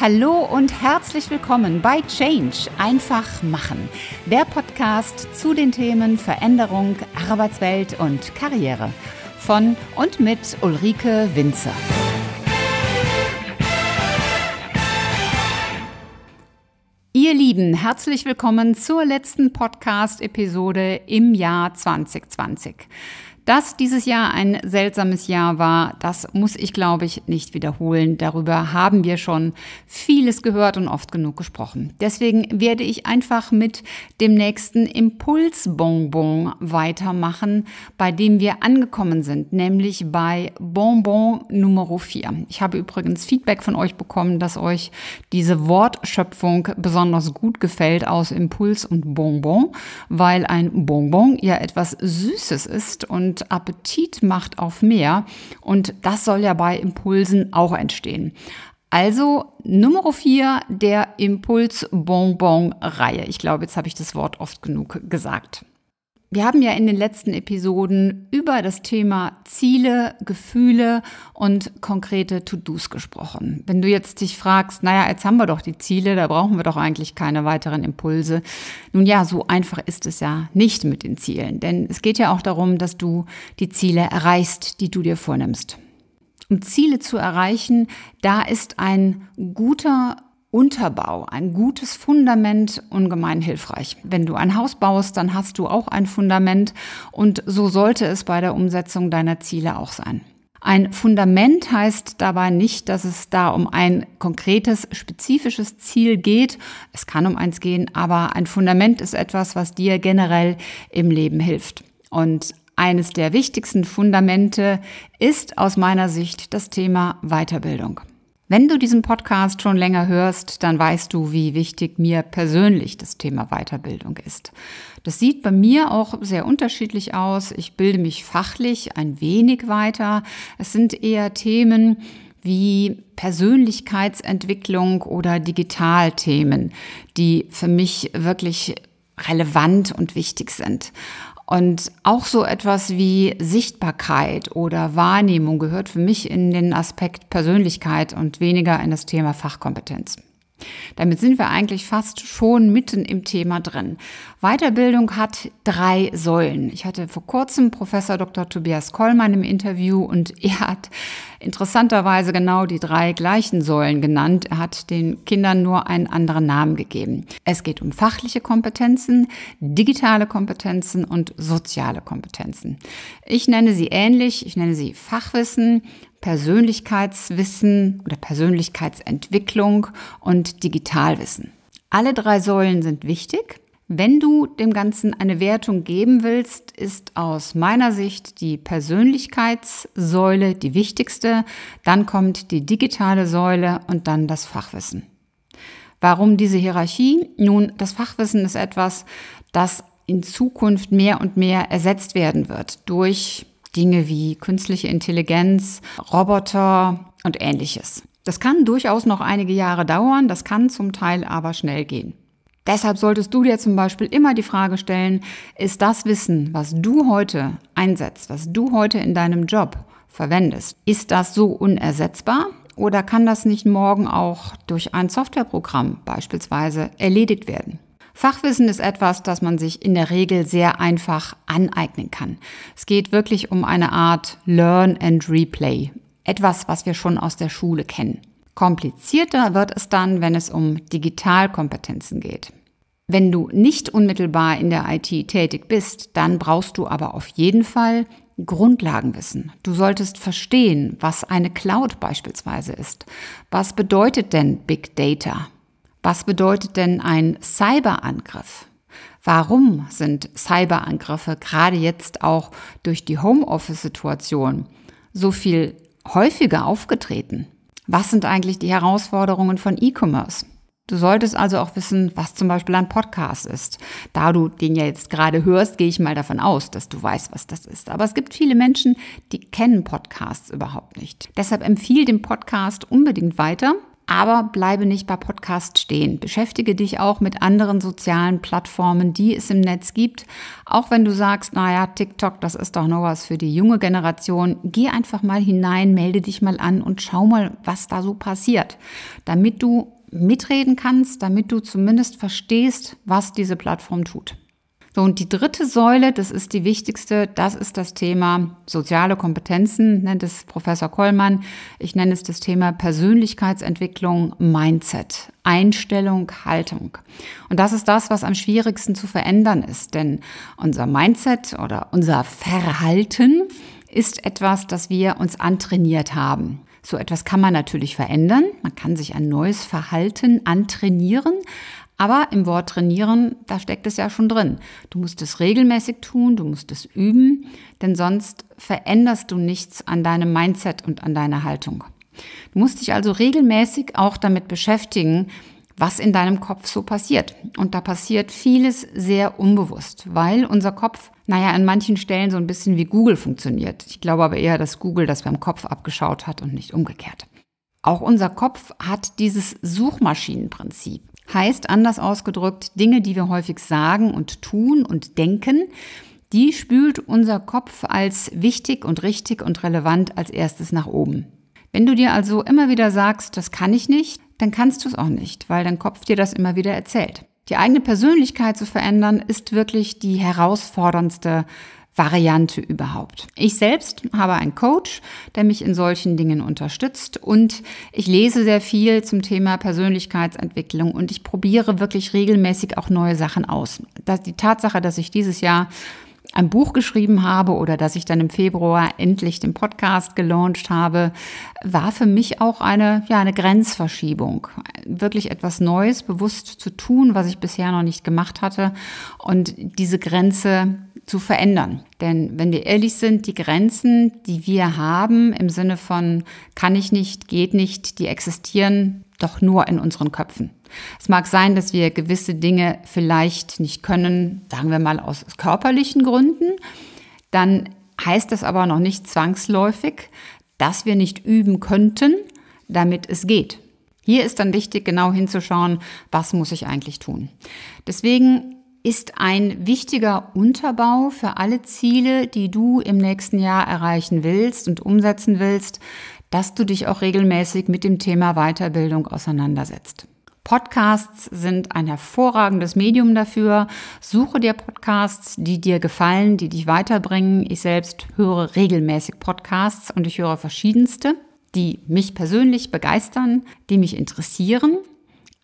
Hallo und herzlich willkommen bei Change einfach machen, der Podcast zu den Themen Veränderung, Arbeitswelt und Karriere von und mit Ulrike Winzer. Ihr Lieben, herzlich willkommen zur letzten Podcast-Episode im Jahr 2020. Dass dieses Jahr ein seltsames Jahr war, das muss ich, glaube ich, nicht wiederholen. Darüber haben wir schon vieles gehört und oft genug gesprochen. Deswegen werde ich einfach mit dem nächsten Impulsbonbon weitermachen, bei dem wir angekommen sind, nämlich bei Bonbon Nummer 4. Ich habe übrigens Feedback von euch bekommen, dass euch diese Wortschöpfung besonders gut gefällt aus Impuls und Bonbon, weil ein Bonbon ja etwas Süßes ist und Appetit macht auf mehr. Und das soll ja bei Impulsen auch entstehen. Also Nummer 4 der Impuls-Bonbon-Reihe. Ich glaube, jetzt habe ich das Wort oft genug gesagt. Wir haben ja in den letzten Episoden über das Thema Ziele, Gefühle und konkrete To-Dos gesprochen. Wenn du jetzt dich fragst, naja, jetzt haben wir doch die Ziele, da brauchen wir doch eigentlich keine weiteren Impulse. Nun ja, so einfach ist es ja nicht mit den Zielen, denn es geht ja auch darum, dass du die Ziele erreichst, die du dir vornimmst. Um Ziele zu erreichen, da ist ein guter Unterbau, ein gutes Fundament, ungemein hilfreich. Wenn du ein Haus baust, dann hast du auch ein Fundament und so sollte es bei der Umsetzung deiner Ziele auch sein. Ein Fundament heißt dabei nicht, dass es da um ein konkretes, spezifisches Ziel geht. Es kann um eins gehen, aber ein Fundament ist etwas, was dir generell im Leben hilft. Und eines der wichtigsten Fundamente ist aus meiner Sicht das Thema Weiterbildung. Wenn du diesen Podcast schon länger hörst, dann weißt du, wie wichtig mir persönlich das Thema Weiterbildung ist. Das sieht bei mir auch sehr unterschiedlich aus. Ich bilde mich fachlich ein wenig weiter. Es sind eher Themen wie Persönlichkeitsentwicklung oder Digitalthemen, die für mich wirklich relevant und wichtig sind. Und auch so etwas wie Sichtbarkeit oder Wahrnehmung gehört für mich in den Aspekt Persönlichkeit und weniger in das Thema Fachkompetenz. Damit sind wir eigentlich fast schon mitten im Thema drin. Weiterbildung hat drei Säulen. Ich hatte vor kurzem Professor Dr. Tobias Kollmann im Interview und er hat interessanterweise genau die drei gleichen Säulen genannt. Er hat den Kindern nur einen anderen Namen gegeben. Es geht um fachliche Kompetenzen, digitale Kompetenzen und soziale Kompetenzen. Ich nenne sie ähnlich, ich nenne sie Fachwissen, Persönlichkeitswissen oder Persönlichkeitsentwicklung und Digitalwissen. Alle drei Säulen sind wichtig. Wenn du dem Ganzen eine Wertung geben willst, ist aus meiner Sicht die Persönlichkeitssäule die wichtigste, dann kommt die digitale Säule und dann das Fachwissen. Warum diese Hierarchie? Nun, das Fachwissen ist etwas, das in Zukunft mehr und mehr ersetzt werden wird durch Dinge wie künstliche Intelligenz, Roboter und ähnliches. Das kann durchaus noch einige Jahre dauern, das kann zum Teil aber schnell gehen. Deshalb solltest du dir zum Beispiel immer die Frage stellen, ist das Wissen, was du heute einsetzt, was du heute in deinem Job verwendest, ist das so unersetzbar oder kann das nicht morgen auch durch ein Softwareprogramm beispielsweise erledigt werden? Fachwissen ist etwas, das man sich in der Regel sehr einfach aneignen kann. Es geht wirklich um eine Art Learn and Replay. Etwas, was wir schon aus der Schule kennen. Komplizierter wird es dann, wenn es um Digitalkompetenzen geht. Wenn du nicht unmittelbar in der IT tätig bist, dann brauchst du aber auf jeden Fall Grundlagenwissen. Du solltest verstehen, was eine Cloud beispielsweise ist. Was bedeutet denn Big Data? Was bedeutet denn ein Cyberangriff? Warum sind Cyberangriffe gerade jetzt auch durch die Homeoffice-Situation so viel häufiger aufgetreten? Was sind eigentlich die Herausforderungen von E-Commerce? Du solltest also auch wissen, was zum Beispiel ein Podcast ist. Da du den ja jetzt gerade hörst, gehe ich mal davon aus, dass du weißt, was das ist. Aber es gibt viele Menschen, die kennen Podcasts überhaupt nicht. Deshalb empfiehl den Podcast unbedingt weiter aber bleibe nicht bei Podcast stehen. Beschäftige dich auch mit anderen sozialen Plattformen, die es im Netz gibt. Auch wenn du sagst, naja, TikTok, das ist doch noch was für die junge Generation. Geh einfach mal hinein, melde dich mal an und schau mal, was da so passiert, damit du mitreden kannst, damit du zumindest verstehst, was diese Plattform tut. So, und die dritte Säule, das ist die wichtigste, das ist das Thema soziale Kompetenzen, nennt es Professor Kollmann. Ich nenne es das Thema Persönlichkeitsentwicklung, Mindset, Einstellung, Haltung. Und das ist das, was am schwierigsten zu verändern ist, denn unser Mindset oder unser Verhalten ist etwas, das wir uns antrainiert haben. So etwas kann man natürlich verändern. Man kann sich ein neues Verhalten antrainieren, aber im Wort trainieren, da steckt es ja schon drin. Du musst es regelmäßig tun, du musst es üben, denn sonst veränderst du nichts an deinem Mindset und an deiner Haltung. Du musst dich also regelmäßig auch damit beschäftigen, was in deinem Kopf so passiert. Und da passiert vieles sehr unbewusst, weil unser Kopf, naja, an manchen Stellen so ein bisschen wie Google funktioniert. Ich glaube aber eher, dass Google das beim Kopf abgeschaut hat und nicht umgekehrt. Auch unser Kopf hat dieses Suchmaschinenprinzip. Heißt anders ausgedrückt, Dinge, die wir häufig sagen und tun und denken, die spült unser Kopf als wichtig und richtig und relevant als erstes nach oben. Wenn du dir also immer wieder sagst, das kann ich nicht, dann kannst du es auch nicht, weil dein Kopf dir das immer wieder erzählt. Die eigene Persönlichkeit zu verändern, ist wirklich die herausforderndste Variante überhaupt. Ich selbst habe einen Coach, der mich in solchen Dingen unterstützt und ich lese sehr viel zum Thema Persönlichkeitsentwicklung und ich probiere wirklich regelmäßig auch neue Sachen aus. Das, die Tatsache, dass ich dieses Jahr ein Buch geschrieben habe oder dass ich dann im Februar endlich den Podcast gelauncht habe, war für mich auch eine, ja, eine Grenzverschiebung. Wirklich etwas Neues bewusst zu tun, was ich bisher noch nicht gemacht hatte und diese Grenze zu verändern. Denn wenn wir ehrlich sind, die Grenzen, die wir haben im Sinne von kann ich nicht, geht nicht, die existieren doch nur in unseren Köpfen. Es mag sein, dass wir gewisse Dinge vielleicht nicht können, sagen wir mal aus körperlichen Gründen, dann heißt das aber noch nicht zwangsläufig, dass wir nicht üben könnten, damit es geht. Hier ist dann wichtig, genau hinzuschauen, was muss ich eigentlich tun. Deswegen ist ein wichtiger Unterbau für alle Ziele, die du im nächsten Jahr erreichen willst und umsetzen willst, dass du dich auch regelmäßig mit dem Thema Weiterbildung auseinandersetzt. Podcasts sind ein hervorragendes Medium dafür. Suche dir Podcasts, die dir gefallen, die dich weiterbringen. Ich selbst höre regelmäßig Podcasts und ich höre verschiedenste, die mich persönlich begeistern, die mich interessieren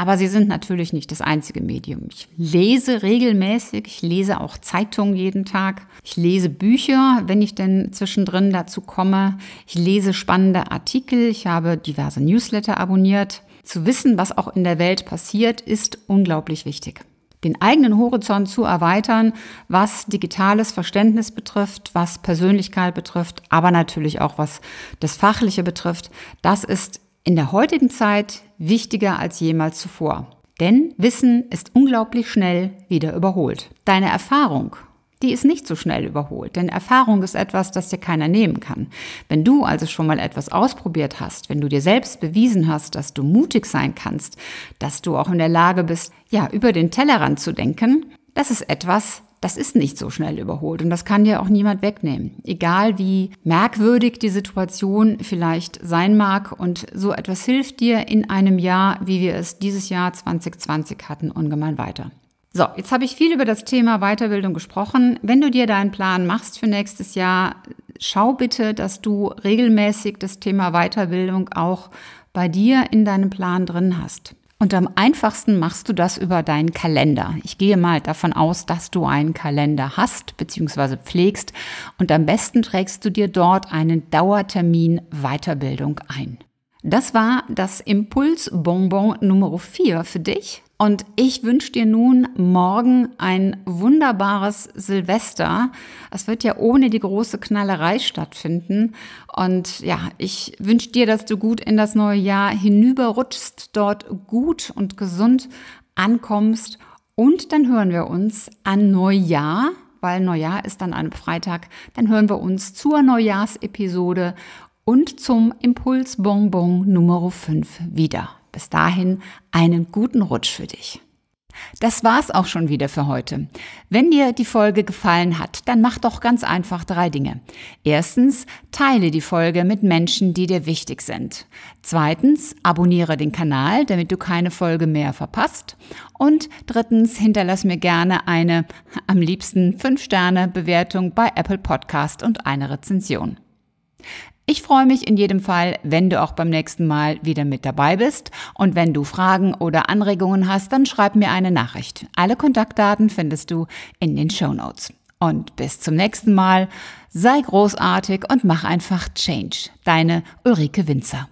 aber sie sind natürlich nicht das einzige Medium. Ich lese regelmäßig, ich lese auch Zeitungen jeden Tag, ich lese Bücher, wenn ich denn zwischendrin dazu komme, ich lese spannende Artikel, ich habe diverse Newsletter abonniert. Zu wissen, was auch in der Welt passiert, ist unglaublich wichtig den eigenen Horizont zu erweitern, was digitales Verständnis betrifft, was Persönlichkeit betrifft, aber natürlich auch was das Fachliche betrifft. Das ist in der heutigen Zeit wichtiger als jemals zuvor. Denn Wissen ist unglaublich schnell wieder überholt. Deine Erfahrung, die ist nicht so schnell überholt, denn Erfahrung ist etwas, das dir keiner nehmen kann. Wenn du also schon mal etwas ausprobiert hast, wenn du dir selbst bewiesen hast, dass du mutig sein kannst, dass du auch in der Lage bist, ja, über den Tellerrand zu denken, das ist etwas, das ist nicht so schnell überholt und das kann dir auch niemand wegnehmen. Egal wie merkwürdig die Situation vielleicht sein mag und so etwas hilft dir in einem Jahr, wie wir es dieses Jahr 2020 hatten, ungemein weiter. So, jetzt habe ich viel über das Thema Weiterbildung gesprochen. Wenn du dir deinen Plan machst für nächstes Jahr, schau bitte, dass du regelmäßig das Thema Weiterbildung auch bei dir in deinem Plan drin hast. Und am einfachsten machst du das über deinen Kalender. Ich gehe mal davon aus, dass du einen Kalender hast bzw. pflegst und am besten trägst du dir dort einen Dauertermin Weiterbildung ein. Das war das Impuls Bonbon Nummer 4 für dich. Und ich wünsche dir nun morgen ein wunderbares Silvester. Es wird ja ohne die große Knallerei stattfinden. Und ja, ich wünsche dir, dass du gut in das neue Jahr hinüberrutschst, dort gut und gesund ankommst. Und dann hören wir uns an Neujahr, weil Neujahr ist dann ein Freitag. Dann hören wir uns zur Neujahrsepisode und zum Impulsbonbon Nummer 5 wieder. Bis dahin einen guten Rutsch für dich. Das war's auch schon wieder für heute. Wenn dir die Folge gefallen hat, dann mach doch ganz einfach drei Dinge. Erstens, teile die Folge mit Menschen, die dir wichtig sind. Zweitens, abonniere den Kanal, damit du keine Folge mehr verpasst. Und drittens, hinterlass mir gerne eine, am liebsten 5-Sterne-Bewertung bei Apple Podcast und eine Rezension. Ich freue mich in jedem Fall, wenn du auch beim nächsten Mal wieder mit dabei bist. Und wenn du Fragen oder Anregungen hast, dann schreib mir eine Nachricht. Alle Kontaktdaten findest du in den Show Notes. Und bis zum nächsten Mal, sei großartig und mach einfach Change. Deine Ulrike Winzer.